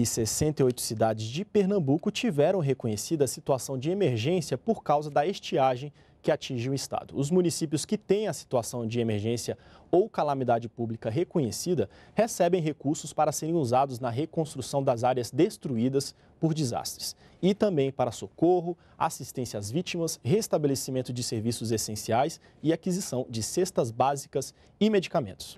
e 68 cidades de Pernambuco tiveram reconhecida a situação de emergência por causa da estiagem que atinge o estado. Os municípios que têm a situação de emergência ou calamidade pública reconhecida recebem recursos para serem usados na reconstrução das áreas destruídas por desastres e também para socorro, assistência às vítimas, restabelecimento de serviços essenciais e aquisição de cestas básicas e medicamentos.